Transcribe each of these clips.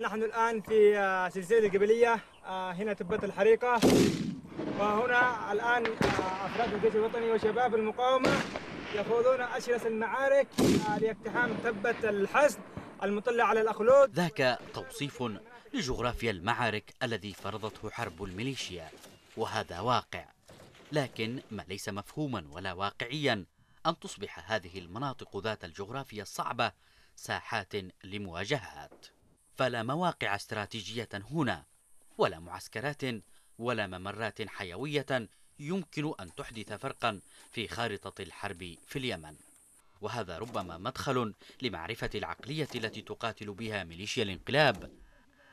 نحن الآن في آه، سلسلة قبلية آه، هنا تبت الحريقة وهنا الآن آه، أفراد الجيش الوطني وشباب المقاومة يخوضون أشرس المعارك لاقتحام تبة الحصن المطلة على الأخلود ذاك توصيف لجغرافيا المعارك الذي فرضته حرب الميليشيا وهذا واقع لكن ما ليس مفهوما ولا واقعيا أن تصبح هذه المناطق ذات الجغرافيا الصعبة ساحات لمواجهات فلا مواقع استراتيجية هنا ولا معسكرات ولا ممرات حيوية يمكن أن تحدث فرقا في خارطة الحرب في اليمن وهذا ربما مدخل لمعرفة العقلية التي تقاتل بها ميليشيا الانقلاب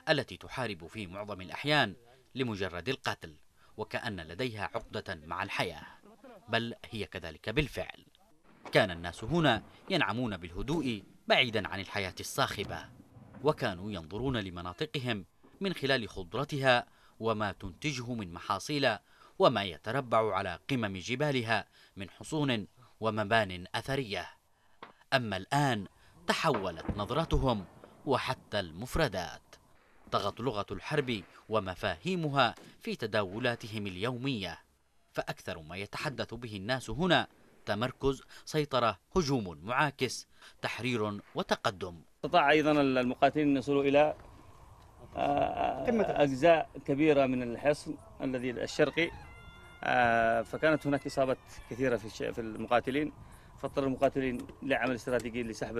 التي تحارب في معظم الأحيان لمجرد القتل وكأن لديها عقدة مع الحياة بل هي كذلك بالفعل كان الناس هنا ينعمون بالهدوء بعيدا عن الحياة الصاخبة وكانوا ينظرون لمناطقهم من خلال خضرتها وما تنتجه من محاصيل وما يتربع على قمم جبالها من حصون ومبان أثرية أما الآن تحولت نظرتهم وحتى المفردات طغت لغة الحرب ومفاهيمها في تداولاتهم اليومية فأكثر ما يتحدث به الناس هنا تمركز سيطرة هجوم معاكس تحرير وتقدم استطاع أيضا المقاتلين أن يصلوا إلى آه، آه، أجزاء كبيرة من الحصن الذي الشرقي آه، فكانت هناك اصابات كثيرة في المقاتلين فاضطر المقاتلين لعمل استراتيجي لسحب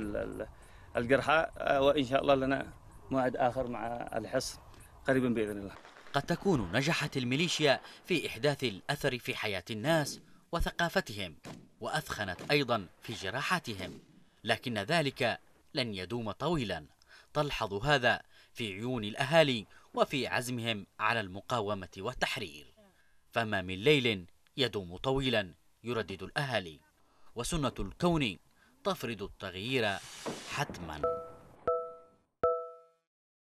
الجرحى وإن شاء الله لنا موعد آخر مع الحصن قريبا بإذن الله قد تكون نجحت الميليشيا في إحداث الأثر في حياة الناس وثقافتهم وأثخنت أيضا في جراحاتهم لكن ذلك لن يدوم طويلا تلحظ هذا في عيون الأهالي وفي عزمهم على المقاومة والتحرير فما من ليل يدوم طويلا يردد الأهالي وسنة الكون تفرض التغيير حتما